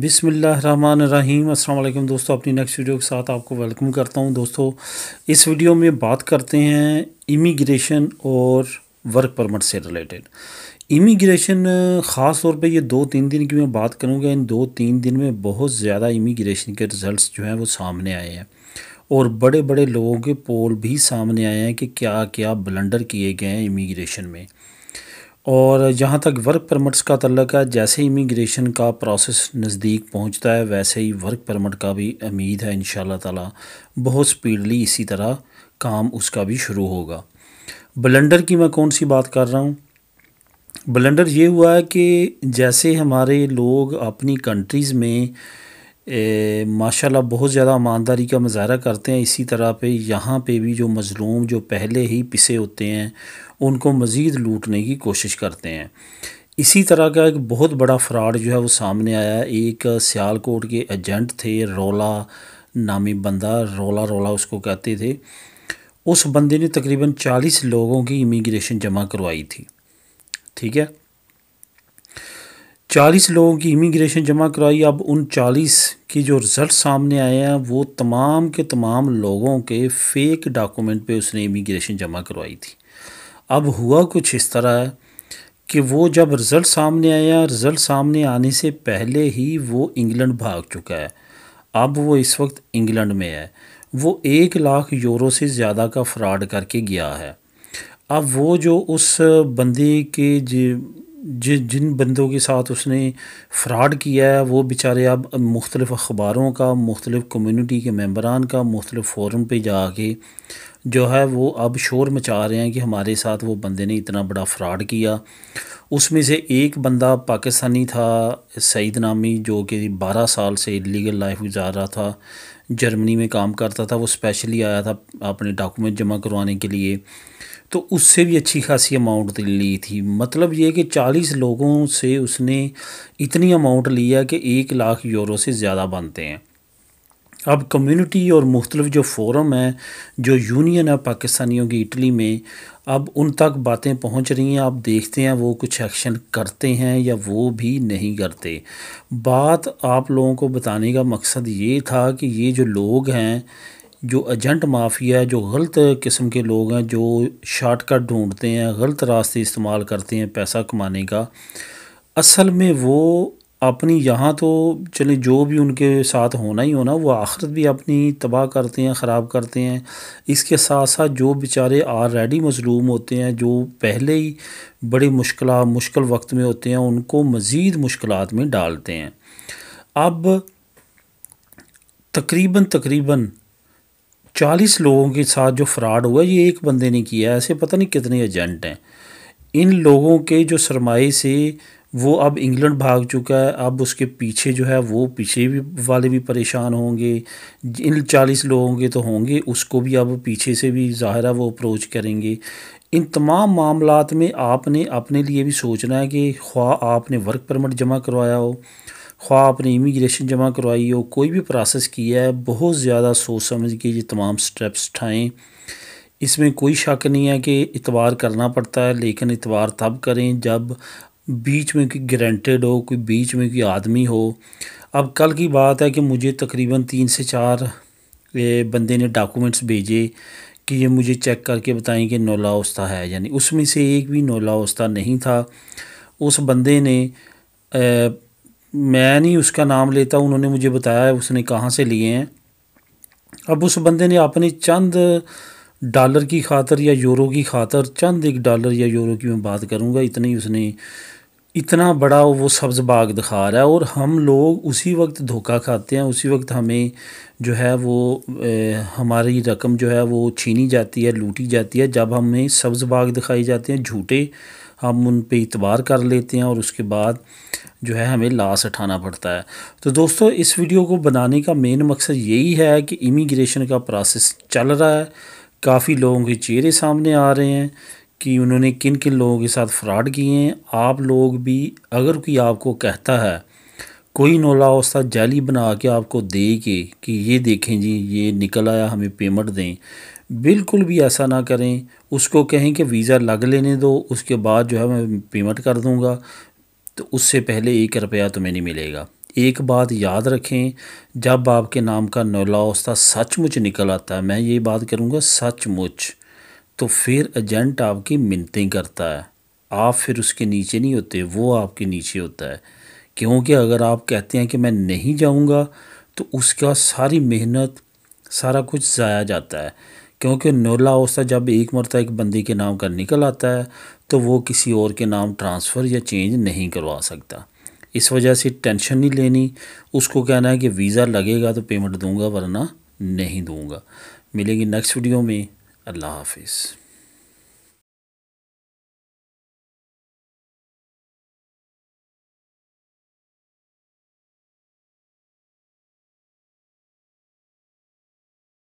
बिसमीम अल्लाम दोस्तों अपनी नेक्स्ट वीडियो के साथ आपको वेलकम करता हूं दोस्तों इस वीडियो में बात करते हैं इमिग्रेशन और वर्क परमिट से रिलेटेड इमिग्रेशन ख़ास तौर पे ये दो तीन दिन की मैं बात करूंगा इन दो तीन दिन में बहुत ज़्यादा इमिग्रेशन के रिज़ल्ट जो हैं वो सामने आए हैं और बड़े बड़े लोगों के पोल भी सामने आए हैं कि क्या क्या ब्लंडर किए गए हैं इमिग्रेशन में और जहाँ तक वर्क परमिट्स का तल्लक है जैसे इमिग्रेशन का प्रोसेस नज़दीक पहुँचता है वैसे ही वर्क परमिट का भी उम्मीद है इन ताला बहुत स्पीडली इसी तरह काम उसका भी शुरू होगा बलेंडर की मैं कौन सी बात कर रहा हूँ ब्लेंडर ये हुआ है कि जैसे हमारे लोग अपनी कंट्रीज़ में माशाल्लाह बहुत ज़्यादा ईमानदारी का मुजाहरा करते हैं इसी तरह पे यहाँ पे भी जो मज़लूम जो पहले ही पिसे होते हैं उनको मज़ीद लूटने की कोशिश करते हैं इसी तरह का एक बहुत बड़ा फ्रॉड जो है वो सामने आया एक सियालकोट के एजेंट थे रोला नामी बंदा रोला रोला उसको कहते थे उस बंदे ने तकरीबन चालीस लोगों की इमिग्रेशन जमा करवाई थी ठीक है चालीस लोगों की इमिग्रेशन जमा कराई अब उन चालीस के जो रिज़ल्ट सामने आए हैं वो तमाम के तमाम लोगों के फेक डॉक्यूमेंट पे उसने इमिग्रेशन जमा करवाई थी अब हुआ कुछ इस तरह है कि वो जब रिज़ल्ट सामने आया रिज़ल्ट सामने आने से पहले ही वो इंग्लैंड भाग चुका है अब वो इस वक्त इंग्लैंड में है वो एक लाख यूरो से ज़्यादा का फ्रॉड करके गया है अब वो जो उस बंदे के जि जिन बंदों के साथ उसने फ्रॉड किया है वो बेचारे अब मुख्तलिफ़ अखबारों का मुख्तलिफ़ कम्यूनिटी के मम्बरान का मुख्तलिफ़ फ़ोरम पर जाके जो है वो अब शोर मचा रहे हैं कि हमारे साथ वो बंदे ने इतना बड़ा फ्रॉड किया उसमें से एक बंदा पाकिस्तानी था सईद नामी जो कि बारह साल से लीगल लाइफ गुजार रहा था जर्मनी में काम करता था वो स्पेशली आया था अपने डॉक्यूमेंट जमा करवाने के लिए तो उससे भी अच्छी खासी अमाउंट ली थी मतलब ये कि चालीस लोगों से उसने इतनी अमाउंट लिया कि एक लाख यूरो से ज़्यादा बनते हैं अब कम्युनिटी और मुख्तलिफ जो फोरम हैं जो यूनियन है पाकिस्तानियों की इटली में अब उन तक बातें पहुंच रही हैं आप देखते हैं वो कुछ एक्शन करते हैं या वो भी नहीं करते बात आप लोगों को बताने का मकसद ये था कि ये जो लोग हैं जो एजेंट माफिया है जो गलत किस्म के लोग हैं जो शॉर्टकट ढूंढते हैं गलत रास्ते इस्तेमाल करते हैं पैसा कमाने का असल में वो अपनी यहाँ तो चले जो भी उनके साथ होना ही होना वो आखिरत भी अपनी तबाह करते हैं ख़राब करते हैं इसके साथ साथ जो बेचारे ऑलरेडी मजलूम होते हैं जो पहले ही बड़े मुश्किल मुश्किल वक्त में होते हैं उनको मज़ीद मुश्किल में डालते हैं अब तकरीबन तकरीबन चालीस लोगों के साथ जो फ्रॉड हुआ ये एक बंदे ने किया ऐसे पता नहीं कितने एजेंट हैं इन लोगों के जो सरमाए से वो अब इंग्लैंड भाग चुका है अब उसके पीछे जो है वो पीछे भी वाले भी परेशान होंगे इन चालीस लोगों के तो होंगे उसको भी अब पीछे से भी ज़ाहिर है वो अप्रोच करेंगे इन तमाम मामलों में आपने अपने लिए भी सोचना है कि ख्वा आपने वर्क परमिट जमा करवाया हो ख्वा आपने इमिग्रेशन जमा करवाई हो कोई भी प्रोसेस किया है बहुत ज़्यादा सोच समझ के ये तमाम स्टेप्स उठाएँ इसमें कोई शक नहीं है कि इतवार करना पड़ता है लेकिन इतवार तब करें जब बीच में कोई ग्रेंटेड हो कोई बीच में कोई आदमी हो अब कल की बात है कि मुझे तकरीबन तीन से चार बंदे ने डॉक्यूमेंट्स भेजे कि ये मुझे चेक करके बताएं कि वस्ता है यानी उसमें से एक भी नौला वस्ता नहीं था उस बंदे ने मैं नहीं उसका नाम लेता उन्होंने मुझे बताया उसने कहाँ से लिए हैं अब उस बंदे ने अपने चंद डॉलर की खातर या यूरो की खातर चंद एक डॉलर या यूरो की मैं बात करूँगा इतनी उसने इतना बड़ा वो सब्ज़ बाग दिखा रहा है और हम लोग उसी वक्त धोखा खाते हैं उसी वक्त हमें जो है वो ए, हमारी रकम जो है वो छीनी जाती है लूटी जाती है जब हमें सब्ज़ बाग दिखाई जाते हैं झूठे हम उन पर इतबार कर लेते हैं और उसके बाद जो है हमें लाश उठाना पड़ता है तो दोस्तों इस वीडियो को बनाने का मेन मकसद यही है कि इमिग्रेशन का प्रोसेस चल रहा है काफ़ी लोगों के चेहरे सामने आ रहे हैं कि उन्होंने किन किन लोगों के साथ फ्रॉड किए हैं आप लोग भी अगर कोई आपको कहता है कोई नोला उसका जाली बना के आपको दे के कि ये देखें जी ये निकल आया हमें पेमेंट दें बिल्कुल भी ऐसा ना करें उसको कहें कि वीज़ा लग लेने दो उसके बाद जो है मैं पेमेंट कर दूंगा तो उससे पहले एक रुपया तुम्हें नहीं मिलेगा एक बात याद रखें जब आपके नाम का नौला उसका सचमुच निकल आता है मैं ये बात करूँगा सचमुच तो फिर एजेंट आपकी मिनतें करता है आप फिर उसके नीचे नहीं होते वो आपके नीचे होता है क्योंकि अगर आप कहते हैं कि मैं नहीं जाऊँगा तो उसका सारी मेहनत सारा कुछ ज़ाया जाता है क्योंकि नोला ओसा जब एक मरता एक बंदी के नाम का निकल आता है तो वो किसी और के नाम ट्रांसफ़र या चेंज नहीं करवा सकता इस वजह से टेंशन नहीं लेनी उसको कहना है कि वीज़ा लगेगा तो पेमेंट दूंगा वरना नहीं दूंगा मिलेंगी नेक्स्ट वीडियो में अल्लाह हाफिज़